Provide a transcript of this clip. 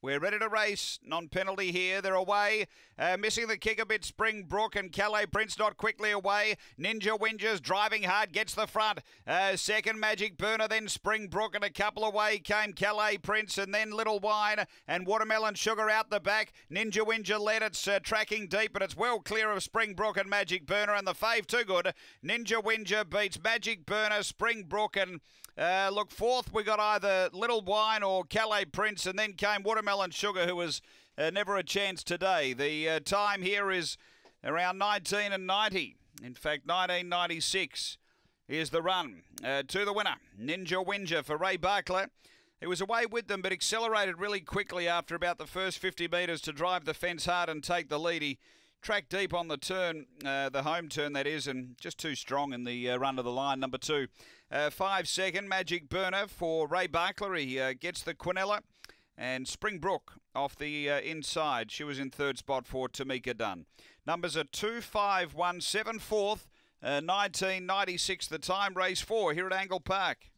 We're ready to race. Non-penalty here. They're away. Uh, missing the kick a bit. Springbrook and Calais Prince not quickly away. Ninja Wingers driving hard. Gets the front. Uh, second Magic Burner. Then Springbrook and a couple away came Calais Prince and then Little Wine and Watermelon Sugar out the back. Ninja Winger led. It's uh, tracking deep but it's well clear of Springbrook and Magic Burner and the fave too good. Ninja Winger beats Magic Burner, Springbrook and uh, look fourth we got either Little Wine or Calais Prince and then came Watermelon Watermelon Sugar, who was uh, never a chance today. The uh, time here is around 19 and 90. In fact, 1996 is the run uh, to the winner, Ninja Winger for Ray Barkler. He was away with them, but accelerated really quickly after about the first 50 metres to drive the fence hard and take the lead. He tracked deep on the turn, uh, the home turn that is, and just too strong in the uh, run to the line. Number two, uh, five second Magic Burner for Ray Barkler. He uh, gets the Quinella. And Springbrook off the uh, inside. She was in third spot for Tamika Dunn. Numbers are 2, 5, 1, 7, fourth. Uh, 1996 the time race four here at Angle Park.